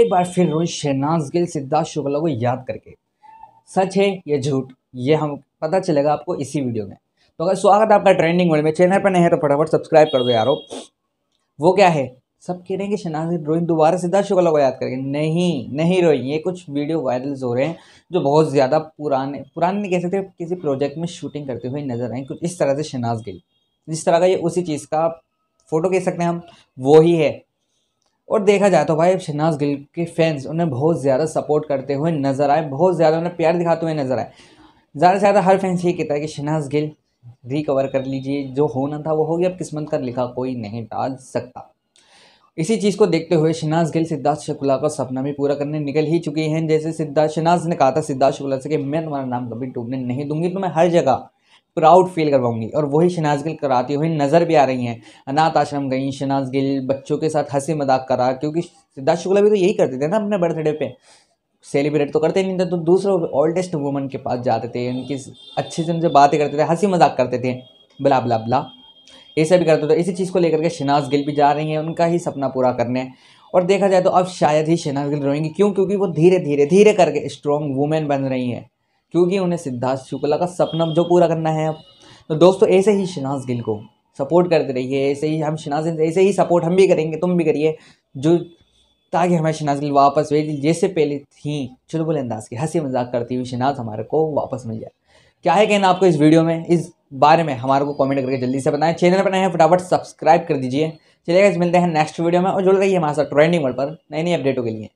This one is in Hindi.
एक बार फिर रोहित शहनाज गिल सिद्धार्थ शुक्ला को याद करके सच है या झूठ ये हम पता चलेगा आपको इसी वीडियो में तो अगर स्वागत है आपका ट्रेंडिंग वर्ल्ड में चैनल पर नहीं है तो फटाफट सब्सक्राइब कर दो यारो वो क्या है सब कह रहे हैं कि शहनाज गिल रोहित दोबारा सिद्धार्थ शुक्ला को याद करके नहीं नहीं रोहित ये कुछ वीडियो वायरल हो रहे हैं जो बहुत ज़्यादा पुराने पुराने नहीं कह सकते किसी प्रोजेक्ट में शूटिंग करते हुए नजर आए कुछ इस तरह से शहनाज गिल जिस तरह का ये उसी चीज़ का फोटो कह सकते हैं हम वो ही है और देखा जाए तो भाई शहनाज गिल के फैंस उन्हें बहुत ज़्यादा सपोर्ट करते हुए नज़र आए बहुत ज़्यादा उन्हें प्यार दिखाते हुए नज़र आए ज़्यादा से ज़्यादा हर फैंस ये कहता है कि शहनाज गिल रिकवर कर लीजिए जो होना था वो हो गया अब किस्मत का लिखा कोई नहीं डाल सकता इसी चीज़ को देखते हुए शनाज गिल सिद्धार्थ शुक्ला का सपना भी पूरा करने निकल ही चुके हैं जैसे सिद्धार्थ शनाज ने कहा था सिद्धार्थ शुक्ला से कि मैं तुम्हारा नाम कभी डूबने नहीं दूंगी तो मैं हर जगह प्राउड फील करवाऊंगी और वही शनाज गिल कराती हुई नज़र भी आ रही हैं अनाथ आश्रम गई शनाज गिल बच्चों के साथ हंसी मजाक करा क्योंकि सिद्धार्थ शुक्ला भी तो यही करते थे ना अपने बर्थडे पे सेलिब्रेट तो करते नहीं थे तो दूसरे ओल्डेस्ट वुमन के पास जाते थे उनकी अच्छे से उनसे बातें करते थे हंसी मजाक करते थे बला बला बला ये सब भी करते थे इसी चीज़ को लेकर के शनाज गिल भी जा रही हैं उनका ही सपना पूरा करने और देखा जाए तो अब शायद ही शनाज गिल रोएंगी क्यों क्योंकि वो धीरे धीरे धीरे करके स्ट्रॉन्ग वुमेन बन रही हैं क्योंकि उन्हें सिद्धार्थ शुक्ला का सपना जो पूरा करना है अब तो दोस्तों ऐसे ही शनाज गिल को सपोर्ट करते रहिए ऐसे ही हम शिनाज गिल ऐसे ही सपोर्ट हम भी करेंगे तुम भी करिए जो ताकि हमें शिनाज गिल वापस भेज जैसे पहले थी चुलबुल अंदाज की हंसी मजाक करती हुई शिनाज हमारे को वापस मिल जाए क्या है कहना आपको इस वीडियो में इस बारे में हमारे को कमेंट करके जल्दी से बताएं चैनल पर नए हैं फटाफट सब्सक्राइब कर दीजिए चलिए मिलते हैं नेक्स्ट वीडियो में और जुड़ रही है हमारे साथ ट्रेंडिंग वर्ल्ड पर नई नई अपडेटों के लिए